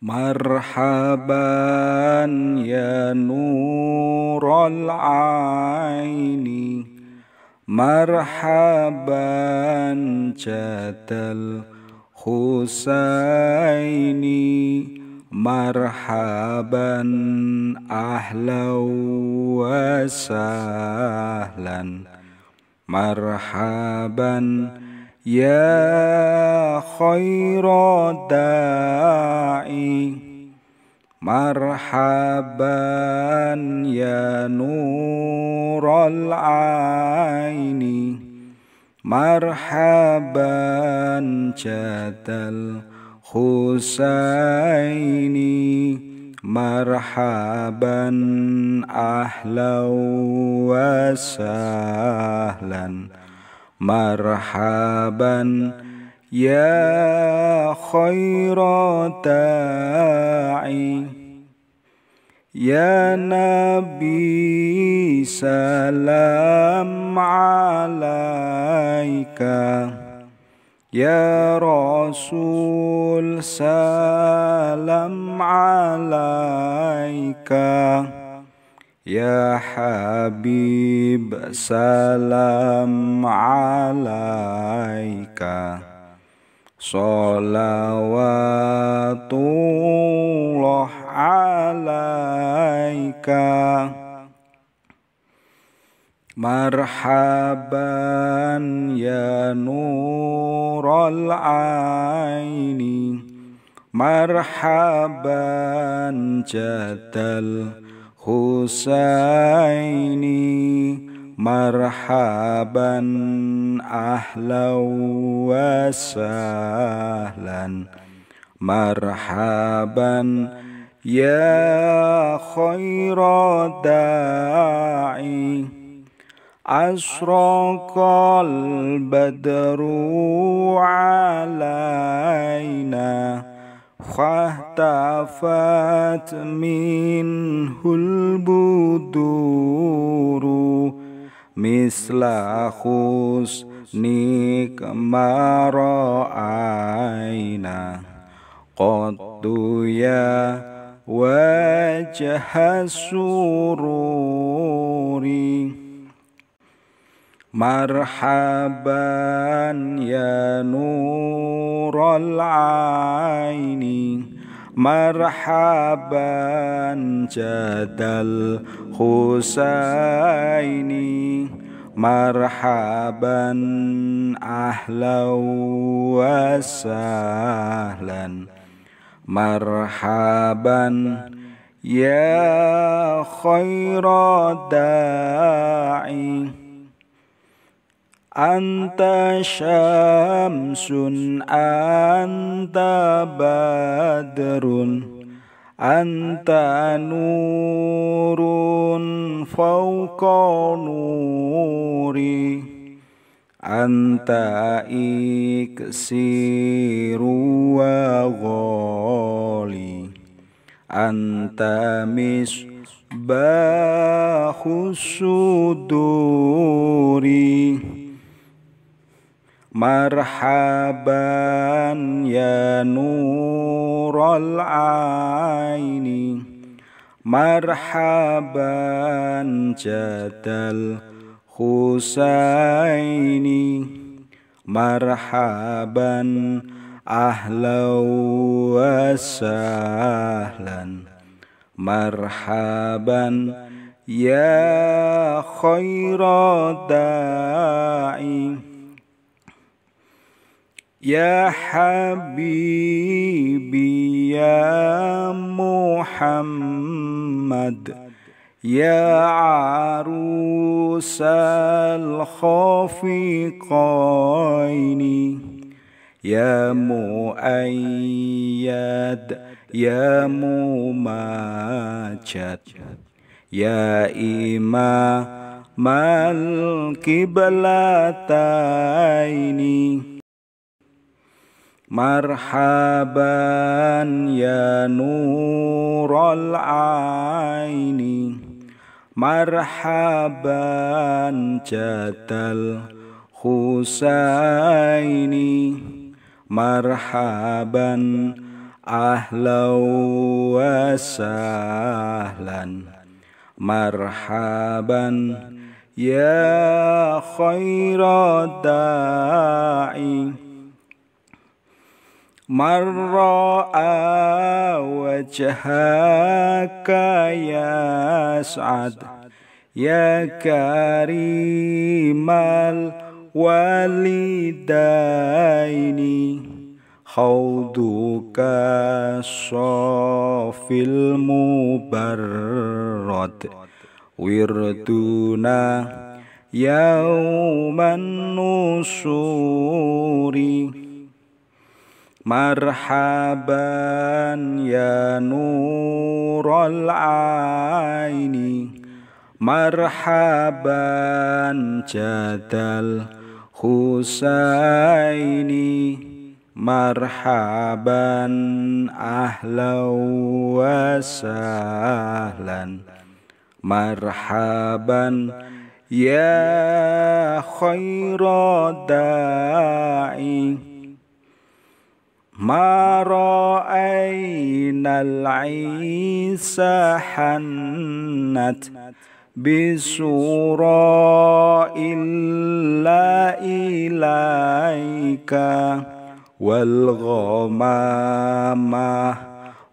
مرحبا يا نور العين مرحبا جات الحسين مرحبا أهلا وسهلا مرحبا يا خير داعي مرحبا يا نور العين مرحبا جاد الحسين مرحبا اهلا وسهلا مرحبا يا خير داعي يا نبي سلام عليك يا رسول سلام عليك Ya Habib salam alaika Salawatullah alaika Marhaban ya nurul aini Marhaban jadal حسيني مرحبا أهلا وسهلا مرحبا يا خير داعي أشرق البدر علينا فاحتفت منه البدور مثل حسنك ما رأينا قد يا وجه السرور مرحبا يا نور العين مرحبا جد الحسين مرحبا أهلا وسهلا مرحبا يا خير داعي Anta syamsun anta badrun Anta nurun fauqa nuri Anta iksiru wa ghali Anta misbahus suduri مرحبا يا نور العين مرحبا جد الحسين مرحبا أهلا وسهلا مرحبا يا خير داعي يا حبيبي يا محمد يا عروس الخافقين يا مؤيد يا مماجد يا إمام القبلتين مرحبا يا نور العين مرحبا جات الحسين مرحبا أهلا وسهلا مرحبا يا خير داعي من راى وجهك يسعد يا كريم الوالدين خوضك الصافي المبرد وردنا يوم النصور Marhaban ya nurul aini Marhaban jadal Husaini Marhaban ahlaw wasahlan Marhaban ya khaira ما رأينا العيسى حنت بسورة إلا إليك والغمامة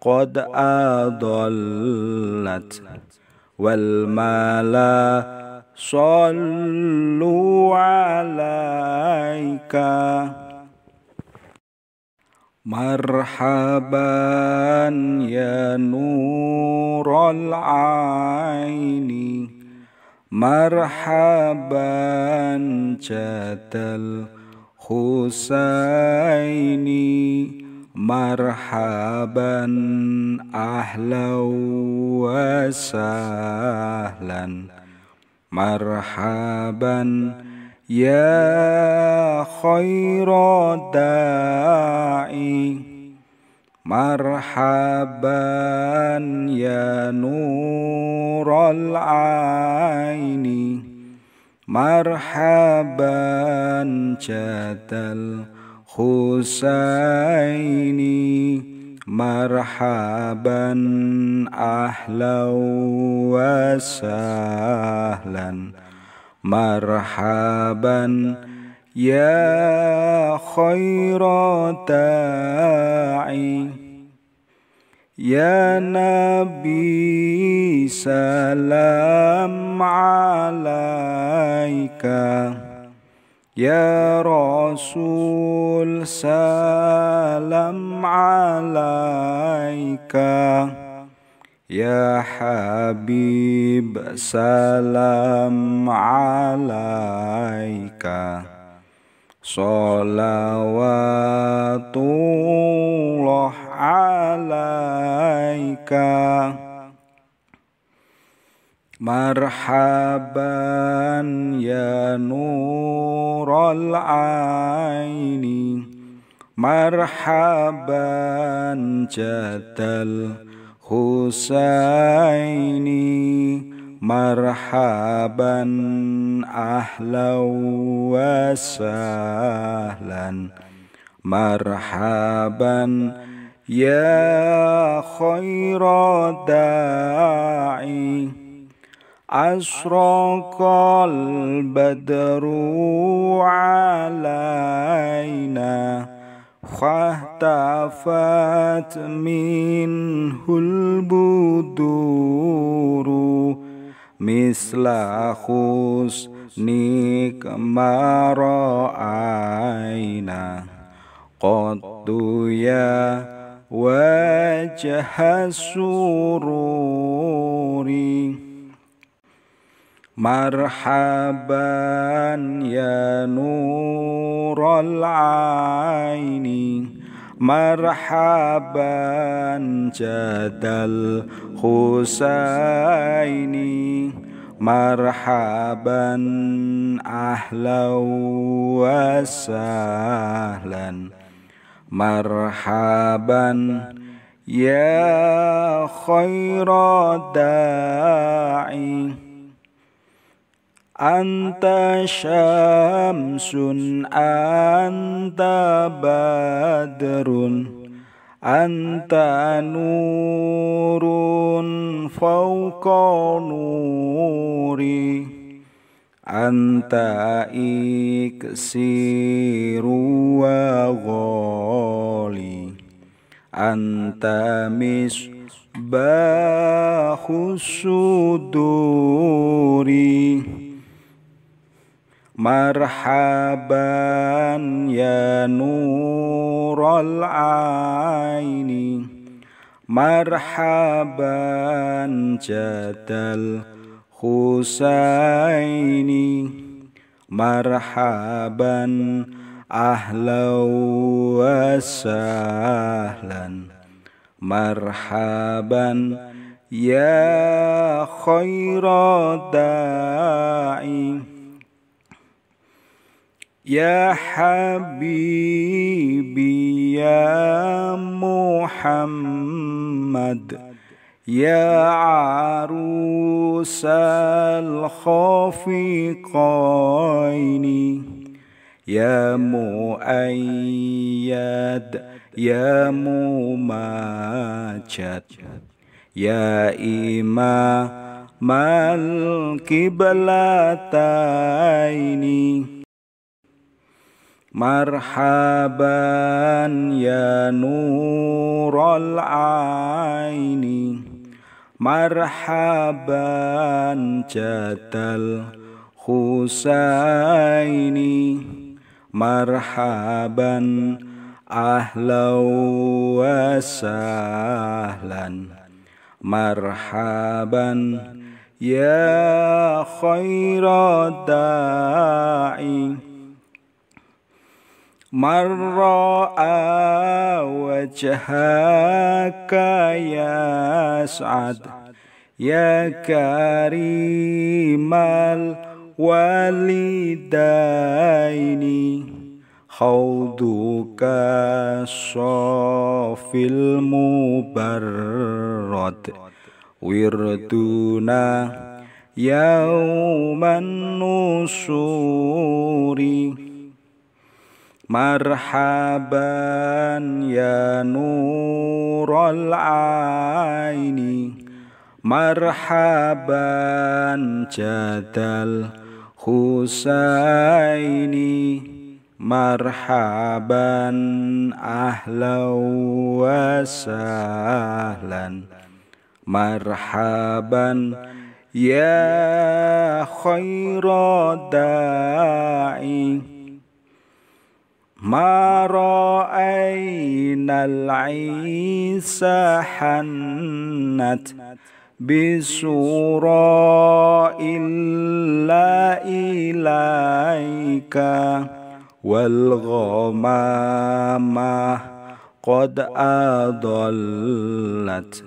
قد أضلت والملا صلوا عليك مرحبا يا نور العين مرحبا جات الحسين مرحبا أهلا وسهلا مرحبا يا خير داعي مرحبا يا نور العين مرحبا جاد الحسين مرحبا أهلا وسهلا مرحبا يا خير داعي يا نبي سلام عليك يا رسول سلام عليك Ya Habib salam alaika Salawatullah alaika Marhaban ya nurul aini Marhaban jadal حسيني مرحبا أهلا وسهلا مرحبا يا خير داعي أشرق البدر علينا فاحتفت منه البدور مثل حسنك ما رأينا قد يا وجه السرور مرحبا يا نور العين مرحبا جد الحسين مرحبا أهلا وسهلا مرحبا يا خير داعي anta syamsun anta badrun anta nurun fauqa nuri anta iksiru wa ghali anta misbahus suduri مرحبا يا نور العين مرحبا جد الحسين مرحبا أهلا وسهلا مرحبا يا خير داعي يا حبيبي يا محمد يا عروس الخافقين يا مؤيد يا مماجد يا إمام الكبلتين مرحبا يا نور العين مرحبا جات الحسين مرحبا أهلا وسهلا مرحبا يا خير داعي من راى وجهك يسعد يا كريم الوالدين خوضك الصافي المبرد وردنا يوم النصور Marhaban ya nurul aini Marhaban jadal Husaini Marhaban ahlawasahlan Marhaban ya khaira ما رأينا العيسى حنت بسورة إلا إليك والغمامة قد أضلت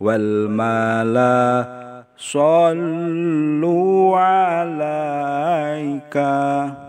والملا صلوا عليك